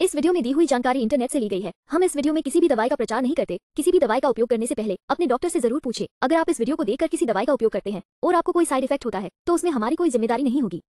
इस वीडियो में दी हुई जानकारी इंटरनेट से ली गई है हम इस वीडियो में किसी भी दवाई का प्रचार नहीं करते किसी भी दवाई का उपयोग करने से पहले अपने डॉक्टर से जरूर पूछे अगर आप इस वीडियो को देखकर किसी दवाई का उपयोग करते हैं और आपको कोई साइड इफेक्ट होता है तो उसमें हमारी कोई जिम्मेदारी नहीं होगी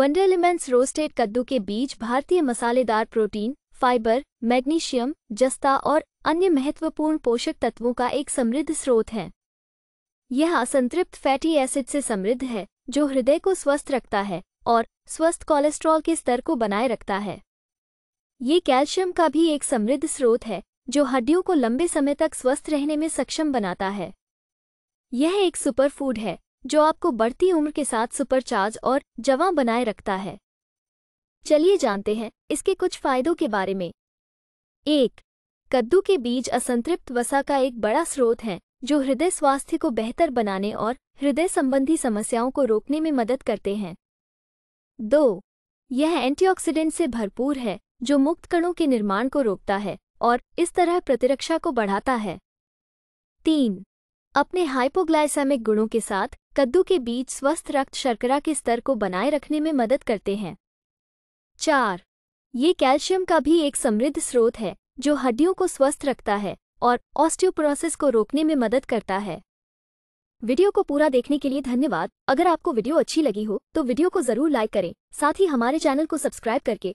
वंडर एलिमेंट्स रोस्टेड कद्दू के बीज भारतीय मसालेदार प्रोटीन फाइबर मैग्नीशियम जस्ता और अन्य महत्वपूर्ण पोषक तत्वों का एक समृद्ध स्रोत है यह असंतृप्त फैटी एसिड से समृद्ध है जो हृदय को स्वस्थ रखता है और स्वस्थ कोलेस्ट्रॉल के स्तर को बनाए रखता है ये कैल्शियम का भी एक समृद्ध स्रोत है जो हड्डियों को लंबे समय तक स्वस्थ रहने में सक्षम बनाता है यह एक सुपरफूड है जो आपको बढ़ती उम्र के साथ सुपरचार्ज और जवां बनाए रखता है चलिए जानते हैं इसके कुछ फायदों के बारे में एक कद्दू के बीज असंतृप्त वसा का एक बड़ा स्रोत है जो हृदय स्वास्थ्य को बेहतर बनाने और हृदय संबंधी समस्याओं को रोकने में मदद करते हैं दो यह एंटीऑक्सीडेंट से भरपूर है जो मुक्त कणों के निर्माण को रोकता है और इस तरह प्रतिरक्षा को बढ़ाता है तीन अपने हाइपोग्लाइसेमिक गुणों के साथ कद्दू के बीज स्वस्थ रक्त शर्करा के स्तर को बनाए रखने में मदद करते हैं चार ये कैल्शियम का भी एक समृद्ध स्रोत है जो हड्डियों को स्वस्थ रखता है और ऑस्टियोप्रोसेस को रोकने में मदद करता है वीडियो को पूरा देखने के लिए धन्यवाद अगर आपको वीडियो अच्छी लगी हो तो वीडियो को जरूर लाइक करें साथ ही हमारे चैनल को सब्सक्राइब करके